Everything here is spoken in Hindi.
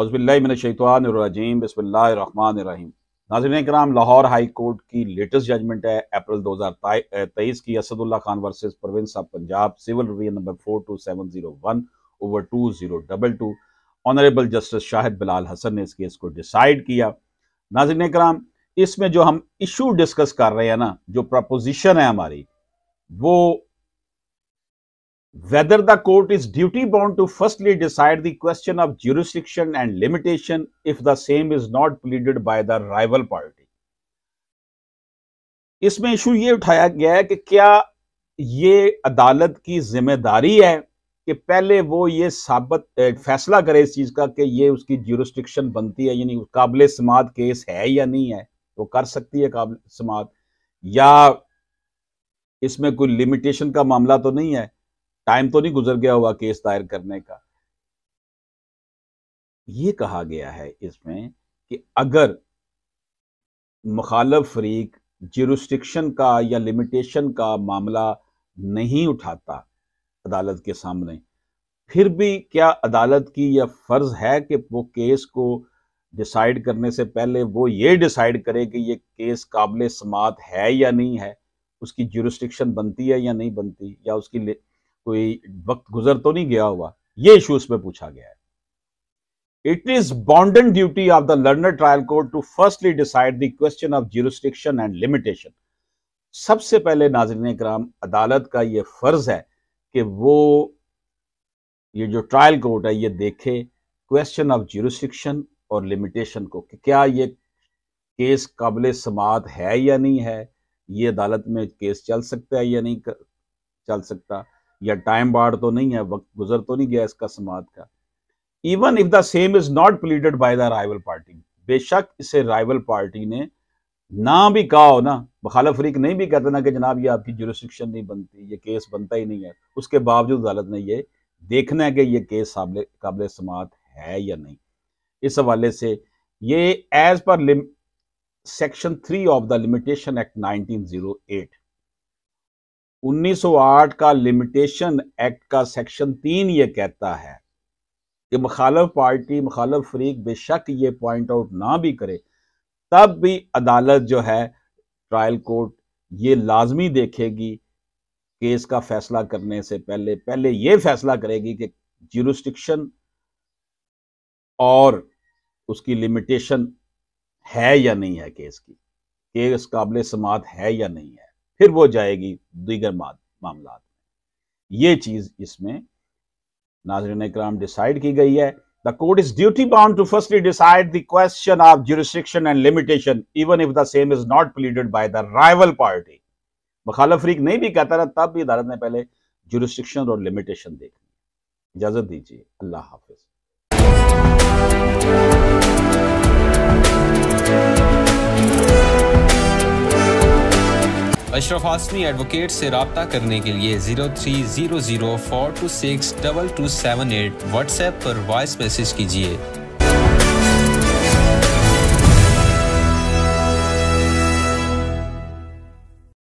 औज़बिल्लिमिनशैतवानरजीम बसमीम नाजरन कराम लाहौर हाई कोर्ट की लेटेस्ट जजमेंट है अप्रैल दो हज़ार तेईस की Asadullah Khan versus province of Punjab civil revision number four two seven zero one over two zero double two honourable justice Shahid Bilal Hasan ने इस केस को डिसाइड किया नाजरन कराम इसमें जो हम इशू डिस्कस कर रहे हैं ना जो प्रपोजिशन है हमारी वो whether the court is duty bound to firstly decide the question of jurisdiction and limitation if the same is not pleaded by the rival party. isme issue ye uthaya gaya hai ki kya ye adalat ki zimmedari hai ki pehle wo ye sabit faisla kare is cheez ka ki ye uski jurisdiction banti hai yani qabil e samad case hai ya nahi hai wo kar sakti hai qabil e samad ya isme koi limitation ka mamla to nahi hai time तो नहीं गुजर गया हुआ केस दायर करने का ये कहा गया है इसमें कि अगर मुखालफ फरीक जुरिस्टिक्शन का या लिमिटेशन का मामला नहीं उठाता अदालत के सामने फिर भी क्या अदालत की यह फ़र्ज़ है कि वो केस को डिसाइड करने से पहले वो ये डिसाइड करे कि ये केस काबिल समात है या नहीं है उसकी जुरिस्टिक्शन बनती है या नहीं बनती या उसकी कोई वक्त गुजर तो नहीं गया हुआ ये इशू उसमें पूछा गया है it is bounden duty of the learned trial court to firstly decide the question of jurisdiction and limitation सबसे पहले नाजरन कराम अदालत का ये फर्ज है कि वो ये जो ट्रायल कोर्ट है ये देखे क्वेश्चन ऑफ ज्यूरिस्टिक्शन और लिमिटेशन को कि क्या ये केस काबिल समात है या नहीं है ये अदालत में केस चल सकता है या नहीं कर, चल सकता या टाइम बाढ़ तो नहीं है वक्त गुजर तो नहीं गया इसका समाज का even if the same is not pleaded by the rival party बेशक इसे राइवल पार्टी ने ना भी कहा हो ना बखाल फरीक नहीं भी कहते ना कि जनाब ये आपकी जुरिस्डिक्शन नहीं बनती ये केस बनता ही नहीं है उसके बावजूद अदालत ने ये देखना है कि ये केस काबिल समात है या नहीं इस हवाले से ये as per section three of the limitation act nineteen zero eight 1908 का लिमिटेशन एक्ट का सेक्शन तीन ये कहता है कि मुखालफ पार्टी मुखालफ फरीक बेशक ये पॉइंट आउट ना भी करे तब भी अदालत जो है ट्रायल कोर्ट ये लाजमी देखेगी केस का फैसला करने से पहले पहले ये फैसला करेगी कि जुरिस्टिक्शन और उसकी लिमिटेशन है या नहीं है केस की केस काबिल समात है या नहीं है फिर वो जाएगी दीगर मामला ये चीज इसमें नाजरन कराम डिसाइड की गई है the court is duty bound to firstly decide the question of jurisdiction and limitation even if the same is not pleaded by the rival party बखालफ फरीक नहीं भी कहता रहा तब भी अदालत ने पहले जुरिस्ट्रिक्शन और लिमिटेशन देखनी इजाजत दीजिए अल्लाह हाफिज़ अशरफ आसमी एडवोकेट से रबता करने के लिए zero three zero zero four two six double two seven eight WhatsApp पर वॉइस मैसेज कीजिए